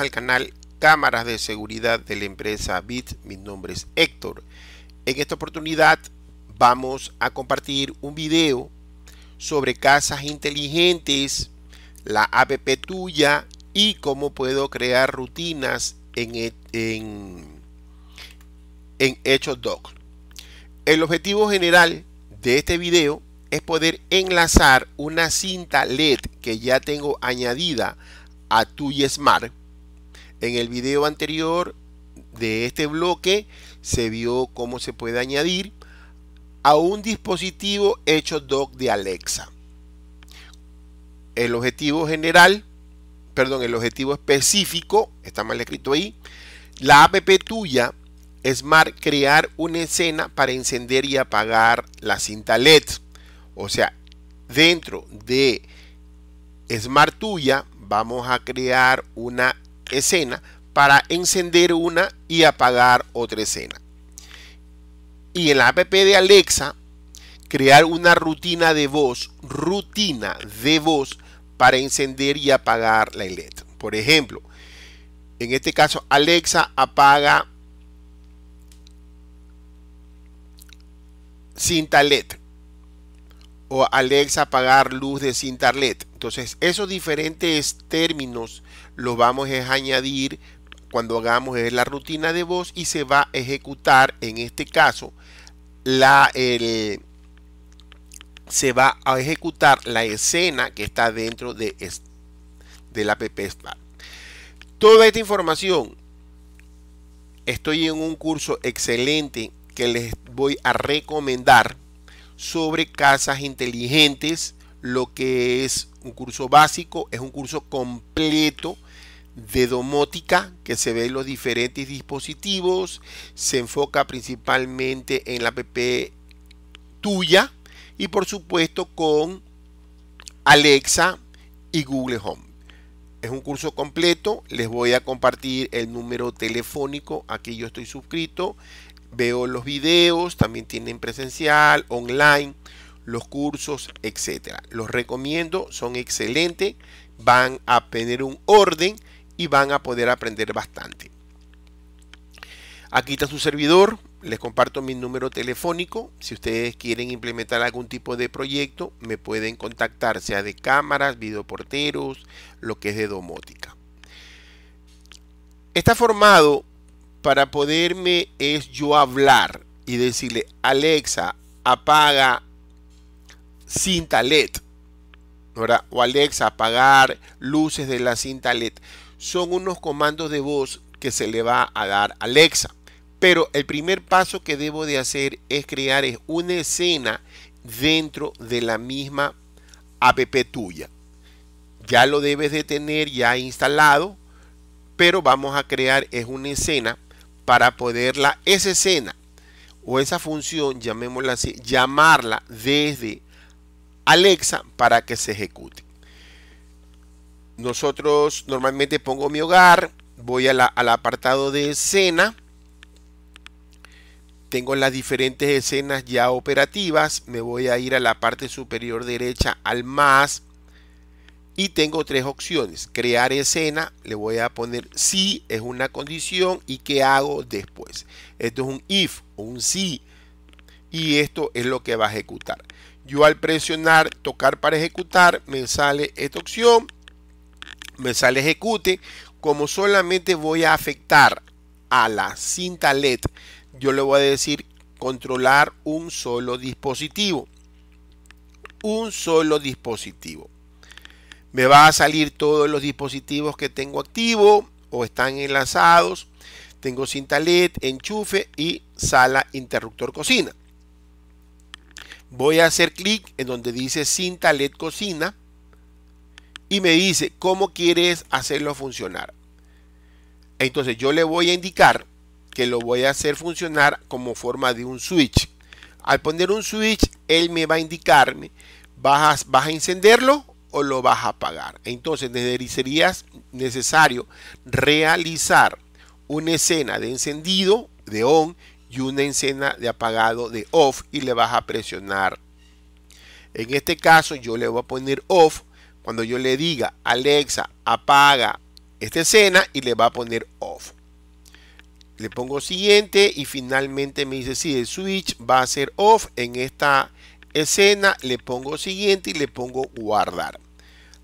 al canal Cámaras de Seguridad de la empresa BIT. Mi nombre es Héctor. En esta oportunidad vamos a compartir un video sobre casas inteligentes, la app tuya y cómo puedo crear rutinas en, e, en, en Hechos Doc. El objetivo general de este video es poder enlazar una cinta LED que ya tengo añadida a tu Smart en el video anterior de este bloque se vio cómo se puede añadir a un dispositivo hecho doc de Alexa. El objetivo general, perdón, el objetivo específico, está mal escrito ahí, la app tuya Smart crear una escena para encender y apagar la cinta LED. O sea, dentro de Smart tuya vamos a crear una escena para encender una y apagar otra escena. Y en la app de Alexa, crear una rutina de voz, rutina de voz para encender y apagar la LED. Por ejemplo, en este caso Alexa apaga cinta LED o Alexa apagar luz de cinta LED entonces, esos diferentes términos los vamos a añadir cuando hagamos la rutina de voz y se va a ejecutar, en este caso, la, se va a ejecutar la escena que está dentro de, de la app Spark. Toda esta información, estoy en un curso excelente que les voy a recomendar sobre casas inteligentes, lo que es un curso básico, es un curso completo de domótica que se ve en los diferentes dispositivos, se enfoca principalmente en la app tuya y por supuesto con Alexa y Google Home. Es un curso completo, les voy a compartir el número telefónico, aquí yo estoy suscrito, veo los videos, también tienen presencial, online los cursos, etcétera. Los recomiendo, son excelentes, van a tener un orden y van a poder aprender bastante. Aquí está su servidor, les comparto mi número telefónico. Si ustedes quieren implementar algún tipo de proyecto, me pueden contactar, sea de cámaras, videoporteros, lo que es de domótica. Está formado para poderme es yo hablar y decirle, Alexa, apaga cinta LED. O Alexa, apagar luces de la cinta LED. Son unos comandos de voz que se le va a dar a Alexa. Pero el primer paso que debo de hacer es crear una escena dentro de la misma app tuya. Ya lo debes de tener ya instalado, pero vamos a crear es una escena para poderla, esa escena o esa función, llamémosla así, llamarla desde Alexa para que se ejecute. Nosotros normalmente pongo mi hogar, voy al apartado de escena, tengo las diferentes escenas ya operativas, me voy a ir a la parte superior derecha al más y tengo tres opciones, crear escena, le voy a poner si es una condición y qué hago después. Esto es un if, un si y esto es lo que va a ejecutar yo al presionar tocar para ejecutar me sale esta opción, me sale ejecute, como solamente voy a afectar a la cinta LED, yo le voy a decir controlar un solo dispositivo. Un solo dispositivo. Me va a salir todos los dispositivos que tengo activo o están enlazados. Tengo cinta LED, enchufe y sala interruptor cocina voy a hacer clic en donde dice cinta LED cocina y me dice cómo quieres hacerlo funcionar. Entonces yo le voy a indicar que lo voy a hacer funcionar como forma de un switch. Al poner un switch, él me va a indicarme, ¿vas, vas a encenderlo o lo vas a apagar? Entonces sería necesario realizar una escena de encendido de on y una escena de apagado de off y le vas a presionar. En este caso yo le voy a poner off cuando yo le diga Alexa apaga esta escena y le va a poner off. Le pongo siguiente y finalmente me dice si el switch va a ser off en esta escena. Le pongo siguiente y le pongo guardar.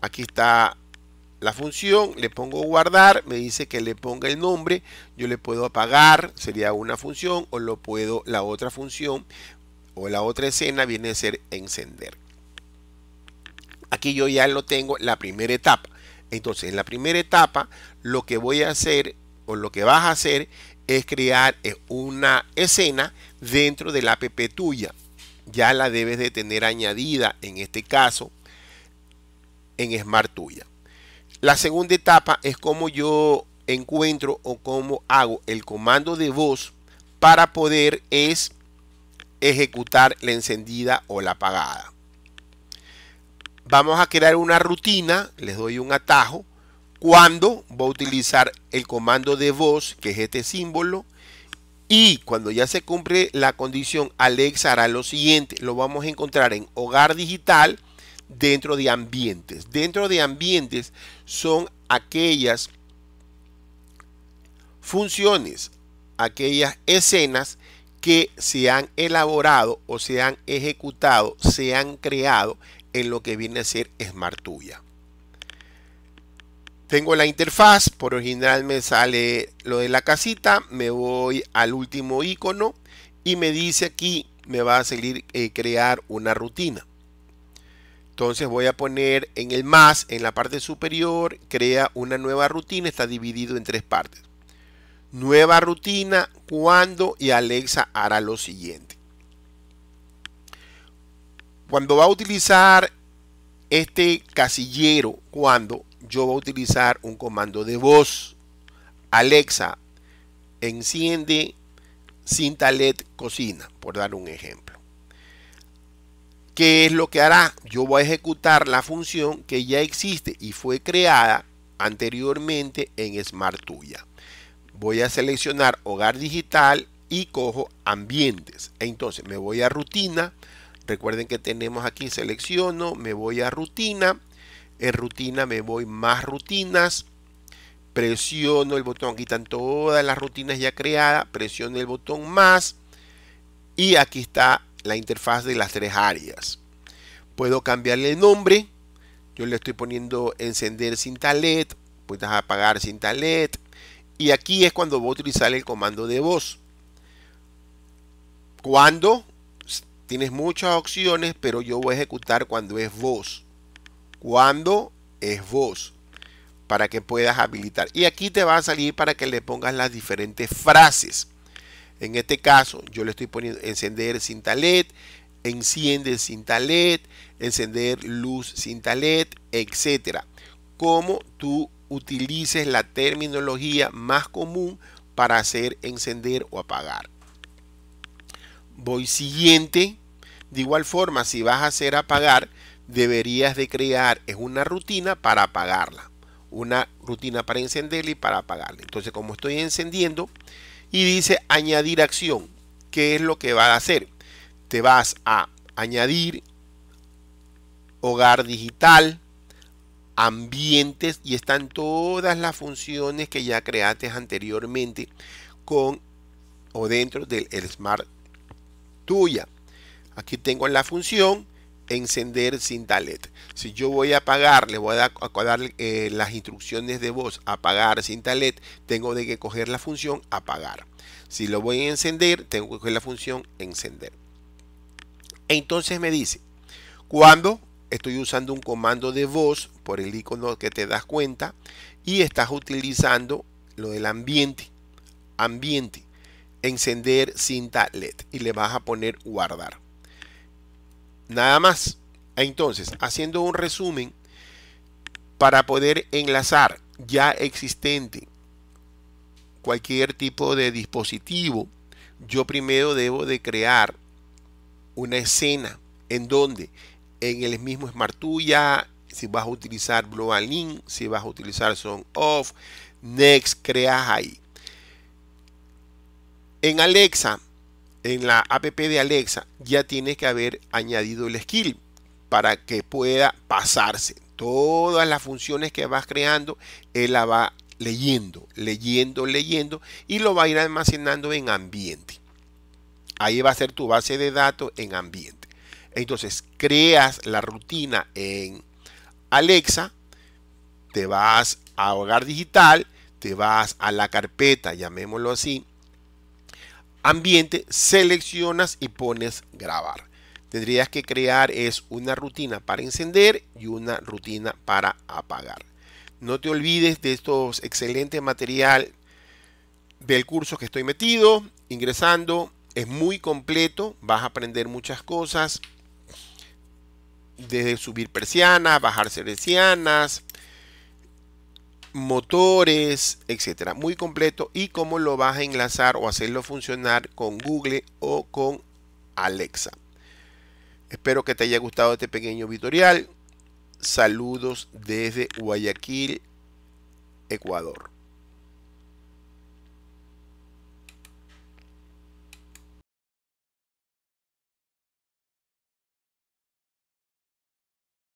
Aquí está la función, le pongo guardar, me dice que le ponga el nombre, yo le puedo apagar, sería una función, o lo puedo, la otra función, o la otra escena viene a ser encender. Aquí yo ya lo tengo, la primera etapa. Entonces, en la primera etapa, lo que voy a hacer, o lo que vas a hacer, es crear eh, una escena dentro la app tuya. Ya la debes de tener añadida, en este caso, en Smart tuya. La segunda etapa es cómo yo encuentro o cómo hago el comando de voz para poder es ejecutar la encendida o la apagada. Vamos a crear una rutina, les doy un atajo, cuando voy a utilizar el comando de voz, que es este símbolo, y cuando ya se cumple la condición, Alexa hará lo siguiente, lo vamos a encontrar en Hogar Digital, dentro de ambientes. Dentro de ambientes son aquellas funciones, aquellas escenas que se han elaborado o se han ejecutado, se han creado en lo que viene a ser Smart Tengo la interfaz, por original me sale lo de la casita, me voy al último icono y me dice aquí, me va a salir eh, crear una rutina. Entonces voy a poner en el más, en la parte superior, crea una nueva rutina, está dividido en tres partes. Nueva rutina, cuando y Alexa hará lo siguiente. Cuando va a utilizar este casillero, cuando yo voy a utilizar un comando de voz. Alexa, enciende cinta LED cocina, por dar un ejemplo. ¿Qué es lo que hará? Yo voy a ejecutar la función que ya existe y fue creada anteriormente en Smart Tuya. Voy a seleccionar hogar digital y cojo ambientes. Entonces me voy a rutina. Recuerden que tenemos aquí selecciono, me voy a rutina. En rutina me voy más rutinas. Presiono el botón, aquí están todas las rutinas ya creadas. Presiono el botón más. Y aquí está la interfaz de las tres áreas. Puedo cambiarle el nombre. Yo le estoy poniendo encender cinta LED. Puedes apagar cinta LED. Y aquí es cuando voy a utilizar el comando de voz. Cuando tienes muchas opciones, pero yo voy a ejecutar cuando es voz. Cuando es voz. Para que puedas habilitar. Y aquí te va a salir para que le pongas las diferentes frases. En este caso, yo le estoy poniendo encender cinta LED, enciende cinta LED, encender luz cinta LED, etc. Como tú utilices la terminología más común para hacer encender o apagar. Voy siguiente. De igual forma, si vas a hacer apagar, deberías de crear es una rutina para apagarla. Una rutina para encenderla y para apagarla. Entonces, como estoy encendiendo, y dice añadir acción. ¿Qué es lo que va a hacer? Te vas a añadir hogar digital, ambientes y están todas las funciones que ya creaste anteriormente con o dentro del Smart tuya. Aquí tengo la función encender sin talet. Si yo voy a apagar, le voy a dar, eh, las instrucciones de voz apagar sin talet, tengo de que coger la función apagar. Si lo voy a encender, tengo que coger la función encender. Entonces me dice, cuando estoy usando un comando de voz por el icono que te das cuenta y estás utilizando lo del ambiente, ambiente, encender sin LED y le vas a poner guardar. Nada más. Entonces, haciendo un resumen para poder enlazar ya existente cualquier tipo de dispositivo, yo primero debo de crear una escena en donde en el mismo Smart si vas a utilizar Global Link, si vas a utilizar Son Off, Next, creas ahí. En Alexa, en la app de Alexa ya tienes que haber añadido el skill para que pueda pasarse. Todas las funciones que vas creando, él la va leyendo, leyendo, leyendo y lo va a ir almacenando en ambiente. Ahí va a ser tu base de datos en ambiente. Entonces creas la rutina en Alexa, te vas a hogar digital, te vas a la carpeta, llamémoslo así, ambiente, seleccionas y pones grabar. Tendrías que crear es una rutina para encender y una rutina para apagar. No te olvides de estos excelentes material del curso que estoy metido, ingresando. Es muy completo, vas a aprender muchas cosas. Desde subir persianas, bajar persianas, motores, etcétera. Muy completo y cómo lo vas a enlazar o hacerlo funcionar con Google o con Alexa. Espero que te haya gustado este pequeño tutorial. Saludos desde Guayaquil, Ecuador.